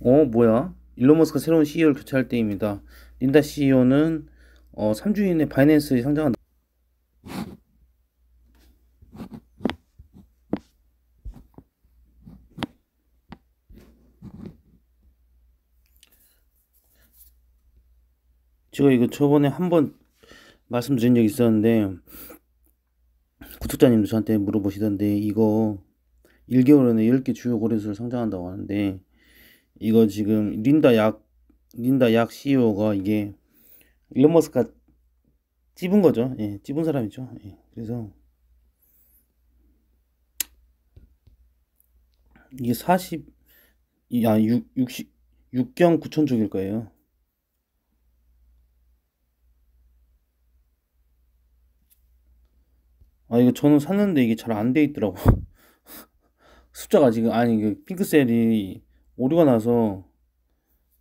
어 뭐야 일론 머스크 새로운 CEO를 교체할 때입니다. 린다 CEO는 어, 3주 이내 바이낸스에 상장한 다 제가 이거 저번에 한번 말씀드린 적 있었는데 구독자님도 저한테 물어보시던데 이거 1개월 안에 10개 주요 거래소를 상장한다고 하는데 이거 지금 린다 약 린다 약 CEO가 이게 일론 머스크가 찝은 거죠. 예, 찝은 사람이죠. 예, 그래서 이게 40, 야, 6, 60, 6경 9천 쪽일 거예요. 아, 이거 저는 샀는데 이게 잘 안 돼 있더라고. 숫자가 지금, 아니, 그 핑크셀이 오류가 나서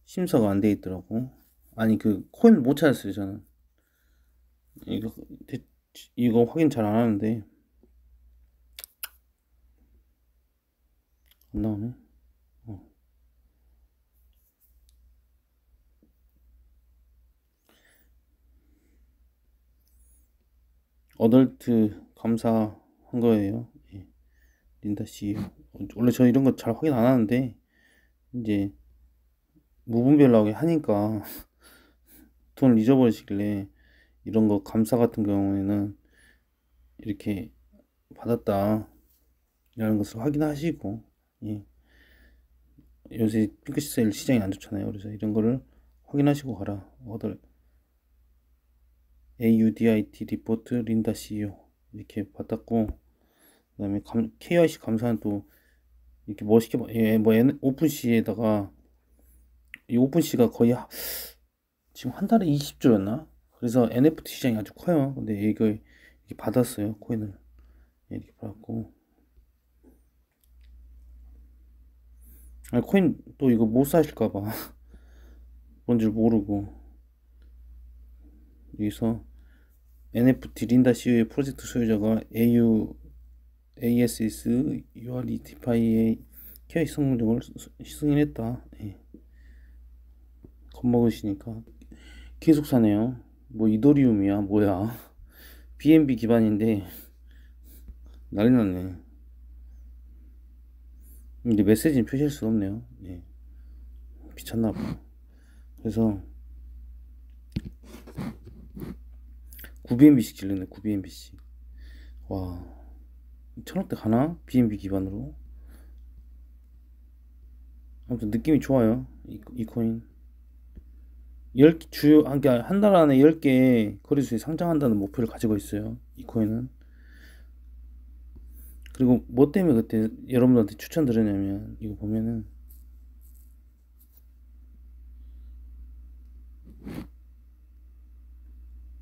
심사가 안 돼 있더라고. 아니 그 코인 못 찾았어요 저는. 이거 이거 확인 잘 안 하는데 안 나오네. 어. 어덜트 감사한 거예요. 예. 린다 씨 원래 저 이런 거 잘 확인 안 하는데 이제 무분별 나오게 하니까 돈을 잊어버리시길래 이런 거 감사 같은 경우에는 이렇게 받았다 이런 것을 확인하시고 예. 요새 핑크시 세일 시장이 안 좋잖아요 그래서 이런 거를 확인하시고 가라 어들 AUDIT 리포트 린다 CEO 이렇게 받았고 그 다음에 KIC 감사는 또 이렇게 멋있게 뭐, 예, 뭐 오픈시에다가 이 오픈시가 거의 하, 지금 한 달에 20조였나? 그래서 NFT 시장이 아주 커요. 근데 이거 이렇게 받았어요 코인을 예, 이렇게 받고아 코인 또 이거 못 사실까봐 뭔지 모르고 여기서 NFT 린다 CU의 프로젝트 소유자가 AU ASS UREtify의 캐시 성능을 승인했다. 예. 겁먹으시니까 계속 사네요. 뭐 이더리움이야 뭐야 BNB 기반인데 난리 났네. 근데 메시지는 표시할 수가 없네요. 예. 미쳤나 봐. 그래서 9BNB씩 질렀네 9BNB씩. 와. 천억대 가나? BNB 기반으로 아무튼 느낌이 좋아요 이, 이 코인 10, 주요, 한, 한달 안에 10개 거래소에 상장한다는 목표를 가지고 있어요. 이 코인은. 그리고 뭐 때문에 그때 여러분들한테 추천드렸냐면, 이거 보면은,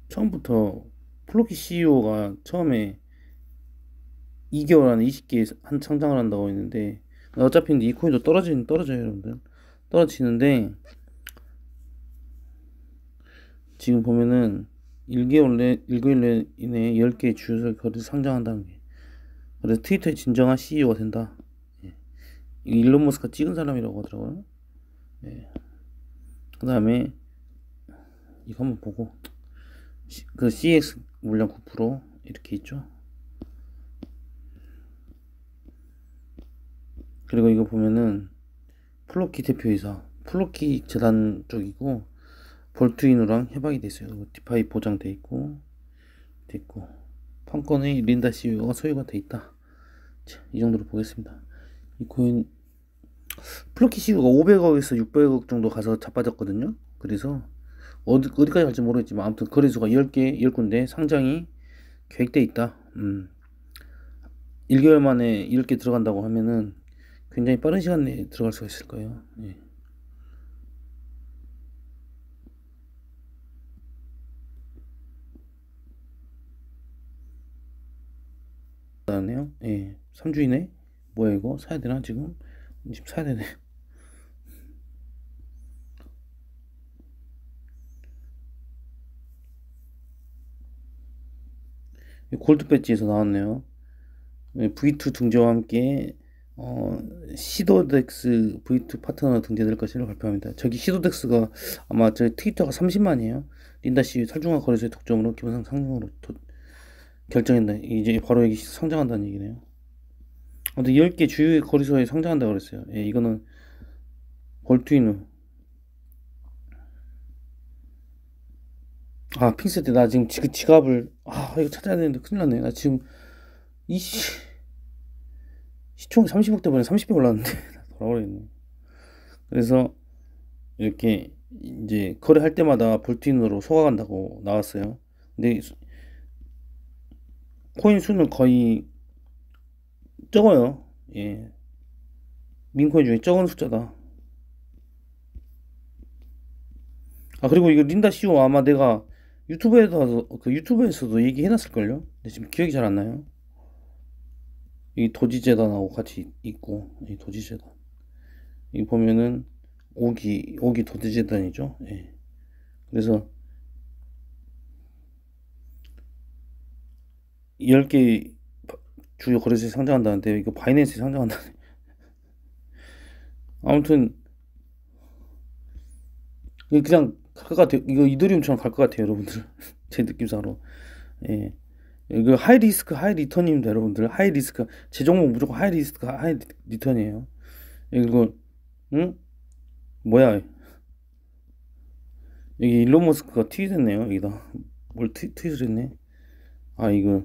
처음부터 플로키 CEO가 처음에 2개월 안에 20개 한창장을 한다고 했는데 어차피 이 코인도 떨어지는 떨어져요 여러분들 떨어지는데 지금 보면은 1개월 내 1개월 내에1 0개 주요소 거래 상장한다는 게 그래서 트위터의 진정한 CEO가 된다 예. 일론 머스크 찍은 사람이라고 하더라고요 예. 그 다음에 이거 한번 보고 그 CX e 물량 9% 이렇게 있죠 그리고 이거 보면은 플로키 대표이사 플로키 재단 쪽이고 볼트인우랑 협약이 돼 있어요. 디파이 보장돼 있고 돼 있고 판권의 린다 CEO가 소유가 돼 있다. 자, 이 정도로 보겠습니다. 이 코인 플로키 CEO가 500억에서 600억 정도 가서 자빠졌거든요. 그래서 어디, 어디까지 갈지 모르겠지만 아무튼 거래소가 10개, 10군데 상장이 계획돼 있다. 음. 1개월 만에 이렇게 들어간다고 하면은 굉장히 빠른 시간 내에 들어갈 수가 있을 거예요. 예. 나네요. 왔 예. 3주 이내 뭐야 이거 사야 되나 지금? 지금 사야 되네. 골드 배지에서 나왔네요. V2 등재와 함께 어, 시도덱스 V2 파트너 등재될 것이라고 발표합니다. 저기 시도덱스가 아마 저 트위터가 30만이에요. 린다 씨 살중화 거래소의 독점으로 기본상 상승으로 결정했다. 이제 바로 여기 성장한다는 얘기네요. 근데 10개 주요 거래소에 상장한다고 그랬어요. 예, 이거는 볼트인우 아, 핑스 때나 지금 지, 그 지갑을 아, 이거 찾아야 되는데 큰일 났네. 나 지금 이씨 시총 30억 대번에 30배 올랐는데 돌아버리네. 그래서 이렇게 이제 거래할 때마다 볼트인으로 소아간다고 나왔어요. 근데 코인 수는 거의 적어요. 예. 민코인 중에 적은 숫자다. 아 그리고 이거 린다 씨오 아마 내가 유튜브에서 그 유튜브에서도 얘기해놨을걸요? 근데 지금 기억이 잘 안 나요. 이 도지재단하고 같이 있고 이 도지재단 이 보면은 오기 오기 도지재단이죠 예. 그래서 10개 주요 거래소에 상장한다는데 이거 바이낸스에 상장한다 아무튼 그냥 갈것 같아요 이거 이더리움처럼 갈 것 같아요 여러분들 제 느낌상으로 예. 그 하이 리스크 하이 리턴입니다 여러분들 하이 리스크 제 종목 무조건 하이 리스크 하이 리턴이에요 이거 예, 응 뭐야 여기 일론 머스크가 트윗했네요 여기다 뭘 트, 트윗을 했네 아 이거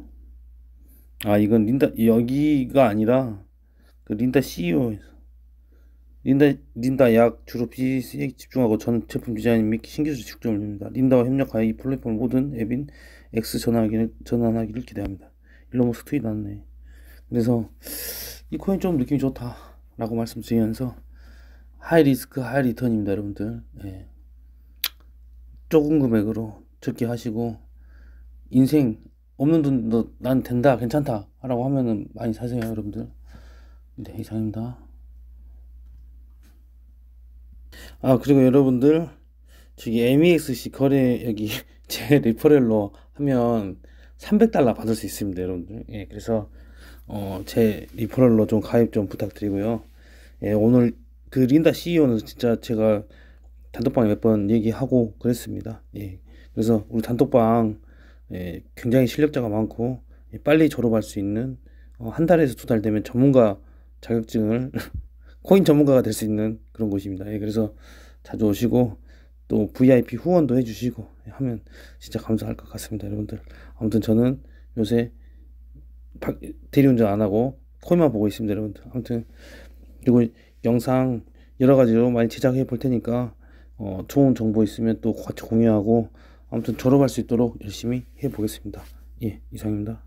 아 이건 린다 여기가 아니라 그 린다 CEO 린다 린다 약 주로 비즈니스에 집중하고 전 제품 디자인 및 신기술 집중을 줍니다 린다와 협력하여 이 플랫폼 모든 앱인 X 전환하기를, 전환하기를 기대합니다. 일론 머스크 트윗 났네. 그래서 이 코인 좀 느낌이 좋다 라고 말씀드리면서 하이 리스크 하이 리턴입니다 여러분들 예. 적은 금액으로 적게 하시고 인생 없는 돈난 된다 괜찮다 라고 하면은 많이 사세요 여러분들 네 이상입니다 아 그리고 여러분들 저기 MEXC 거래 여기 제 리퍼렐로 하면 300달러 받을 수 있습니다, 여러분들. 예, 그래서 어, 제 리퍼럴로 좀 가입 좀 부탁드리고요. 예, 오늘 그 린다 CEO는 진짜 제가 단톡방에 몇 번 얘기하고 그랬습니다. 예. 그래서 우리 단톡방 예, 굉장히 실력자가 많고 예, 빨리 졸업할 수 있는 어, 한 달에서 두 달 되면 전문가 자격증을 코인 전문가가 될 수 있는 그런 곳입니다. 예, 그래서 자주 오시고 또 VIP 후원도 해주시고 하면 진짜 감사할 것 같습니다. 여러분들 아무튼 저는 요새 대리운전 안 하고 코인만 보고 있습니다. 여러분들 아무튼 그리고 영상 여러 가지로 많이 제작해 볼 테니까 어, 좋은 정보 있으면 또 같이 공유하고 아무튼 졸업할 수 있도록 열심히 해 보겠습니다. 예, 이상입니다.